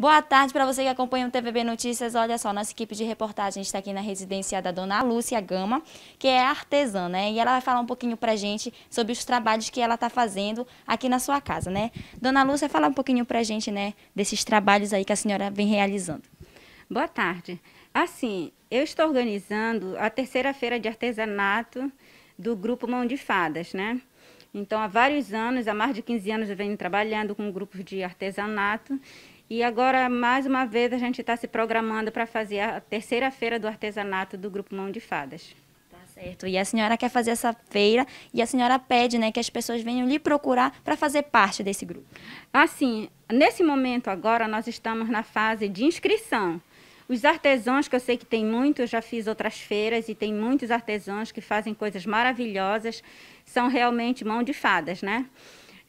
Boa tarde para você que acompanha o TVB Notícias. Olha só, nossa equipe de reportagem está aqui na residência da dona Lúcia Gama, que é artesã, né? E ela vai falar um pouquinho para gente sobre os trabalhos que ela está fazendo aqui na sua casa, né? Dona Lúcia, fala um pouquinho para gente, né, desses trabalhos aí que a senhora vem realizando. Boa tarde. Assim, eu estou organizando a terceira feira de artesanato do Grupo Mão de Fadas, né? Então, há vários anos, há mais de 15 anos, eu venho trabalhando com grupos de artesanato e agora, mais uma vez, a gente está se programando para fazer a terceira feira do artesanato do Grupo Mão de Fadas. Tá certo. E a senhora quer fazer essa feira e a senhora pede né, que as pessoas venham lhe procurar para fazer parte desse grupo. Assim, nesse momento agora, nós estamos na fase de inscrição. Os artesãos, que eu sei que tem muitos, já fiz outras feiras e tem muitos artesãos que fazem coisas maravilhosas, são realmente mão de fadas, né?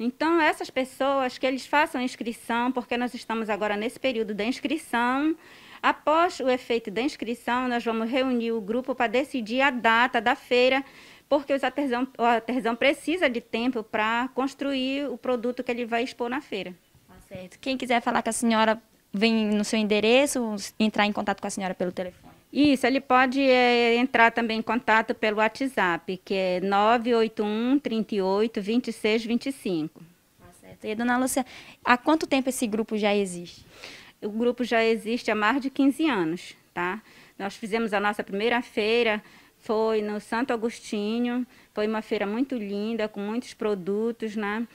Então, essas pessoas que eles façam inscrição, porque nós estamos agora nesse período da inscrição. Após o efeito da inscrição, nós vamos reunir o grupo para decidir a data da feira, porque os artesão, o artesão precisa de tempo para construir o produto que ele vai expor na feira. Tá certo. Quem quiser falar com a senhora, vem no seu endereço, entrar em contato com a senhora pelo telefone. Isso, ele pode é, entrar também em contato pelo WhatsApp, que é 981 38 2625 Tá certo. E, dona Lúcia, há quanto tempo esse grupo já existe? O grupo já existe há mais de 15 anos, tá? Nós fizemos a nossa primeira feira, foi no Santo Agostinho, foi uma feira muito linda, com muitos produtos, né?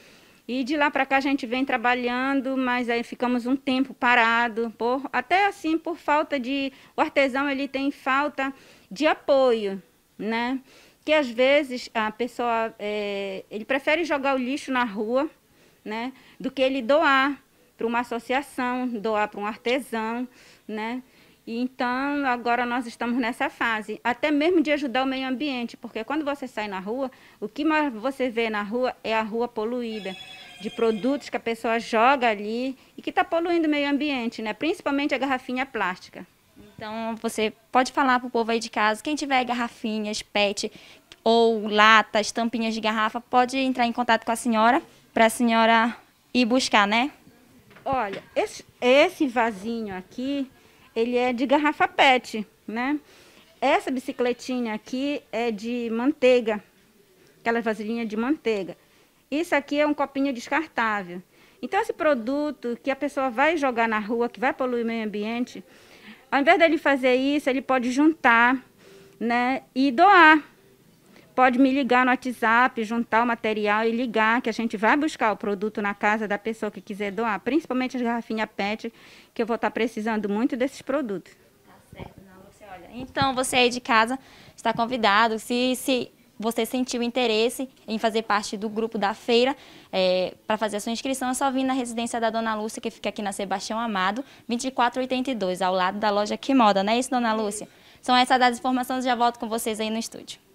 E de lá para cá a gente vem trabalhando, mas aí ficamos um tempo parado, por, até assim por falta de. O artesão ele tem falta de apoio, né? Que às vezes a pessoa é, ele prefere jogar o lixo na rua, né? Do que ele doar para uma associação, doar para um artesão, né? Então, agora nós estamos nessa fase, até mesmo de ajudar o meio ambiente, porque quando você sai na rua, o que mais você vê na rua é a rua poluída, de produtos que a pessoa joga ali e que está poluindo o meio ambiente, né? principalmente a garrafinha plástica. Então, você pode falar para o povo aí de casa, quem tiver garrafinhas, PET ou latas, tampinhas de garrafa, pode entrar em contato com a senhora, para a senhora ir buscar, né? Olha, esse, esse vasinho aqui, ele é de garrafa PET, né? Essa bicicletinha aqui é de manteiga, aquela vasilhinha de manteiga. Isso aqui é um copinho descartável. Então, esse produto que a pessoa vai jogar na rua, que vai poluir o meio ambiente, ao invés dele fazer isso, ele pode juntar né, e doar pode me ligar no WhatsApp, juntar o material e ligar, que a gente vai buscar o produto na casa da pessoa que quiser doar, principalmente as garrafinhas PET, que eu vou estar tá precisando muito desses produtos. Tá certo, não, você olha. Então, você aí de casa está convidado, se, se você sentiu interesse em fazer parte do grupo da feira, é, para fazer a sua inscrição, é só vir na residência da Dona Lúcia, que fica aqui na Sebastião Amado, 2482, ao lado da loja Que Moda, não é isso, Dona Lúcia? São essas as informações, já volto com vocês aí no estúdio.